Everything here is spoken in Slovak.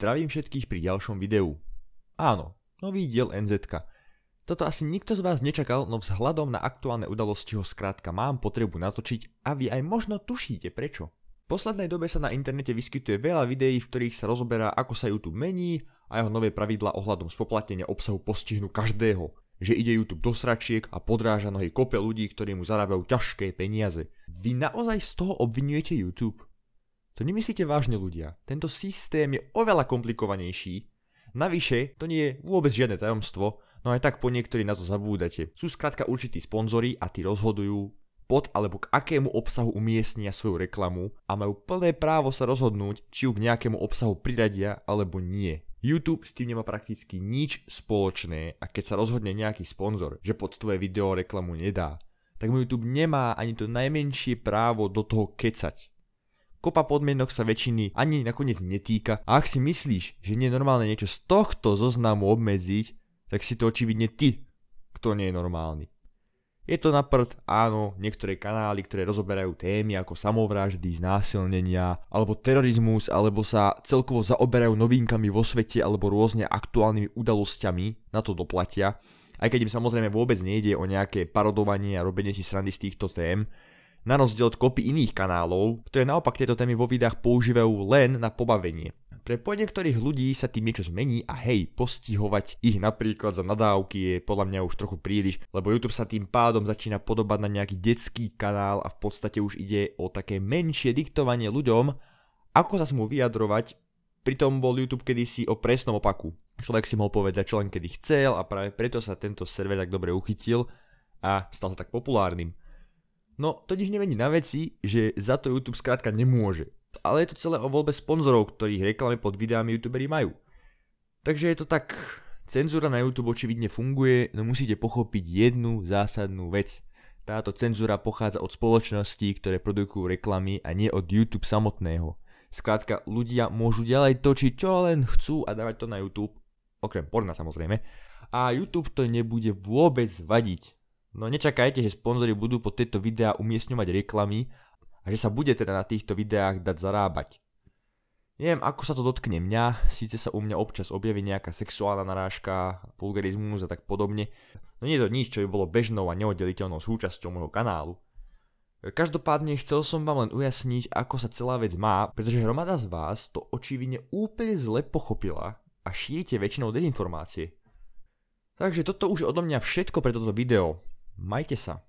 Zdravím všetkých pri ďalšom videu. Áno, nový diel NZK. Toto asi nikto z vás nečakal, no vzhľadom na aktuálne udalosti ho skrátka mám potrebu natočiť a vy aj možno tušíte prečo. V poslednej dobe sa na internete vyskytuje veľa videí, v ktorých sa rozoberá ako sa YouTube mení a jeho nové pravidla ohľadom spoplatnenia obsahu postihnú každého že ide YouTube do sračiek a podráža nohy kope ľudí, ktorí mu zarábajú ťažké peniaze. Vy naozaj z toho obvinujete YouTube? To nemyslíte vážne ľudia. Tento systém je oveľa komplikovanejší. Navyše, to nie je vôbec žiadne tajomstvo, no aj tak po niektorí na to zabúdate. Sú skrátka určití sponzory a tí rozhodujú, pod alebo k akému obsahu umiestnia svoju reklamu a majú plné právo sa rozhodnúť, či ju k nejakému obsahu priradia alebo nie. YouTube s tým nemá prakticky nič spoločné a keď sa rozhodne nejaký sponzor, že pod tvoje video reklamu nedá, tak mu YouTube nemá ani to najmenšie právo do toho kecať kopa podmienok sa väčšiny ani nakoniec netýka a ak si myslíš, že nie je normálne niečo z tohto zoznamu obmedziť, tak si to očividne ty, kto nie je normálny. Je to na prd, áno, niektoré kanály, ktoré rozoberajú témy ako samovraždy, znásilnenia, alebo terorizmus, alebo sa celkovo zaoberajú novinkami vo svete alebo rôzne aktuálnymi udalosťami, na to doplatia. Aj keď im samozrejme vôbec nejde o nejaké parodovanie a robenie si srandy z týchto tém, na rozdiel od kopy iných kanálov, ktoré naopak tieto témy vo videách používajú len na pobavenie. Pre po niektorých ľudí sa tým niečo zmení a hej, postihovať ich napríklad za nadávky je podľa mňa už trochu príliš, lebo YouTube sa tým pádom začína podobať na nejaký detský kanál a v podstate už ide o také menšie diktovanie ľuďom, ako sa smú vyjadrovať, pritom bol YouTube kedysi o presnom opaku. Človek si mohol povedať čo len kedy chcel a práve preto sa tento server tak dobre uchytil a stal sa tak populárnym. No, to nič nemení na veci, že za to YouTube skrátka nemôže. Ale je to celé o voľbe sponzorov, ktorých reklamy pod videami youtuberi majú. Takže je to tak... Cenzúra na YouTube očividne funguje, no musíte pochopiť jednu zásadnú vec. Táto cenzúra pochádza od spoločností, ktoré produkujú reklamy a nie od YouTube samotného. Skrátka, ľudia môžu ďalej točiť čo len chcú a dávať to na YouTube, okrem porna samozrejme, a YouTube to nebude vôbec vadiť. No nečakajte, že sponzori budú po tieto videá umiestňovať reklamy a že sa bude teda na týchto videách dať zarábať. Neviem, ako sa to dotkne mňa, síce sa u mňa občas objaví nejaká sexuálna narážka, vulgarizmus a tak podobne, no nie je to nič, čo by bolo bežnou a neoddeliteľnou súčasťou môjho kanálu. Každopádne chcel som vám len ujasniť, ako sa celá vec má, pretože hromada z vás to očividne úplne zle pochopila a šírite väčšinou dezinformácie. Takže toto už je odo mňa všetko pre toto video. Mike Sá.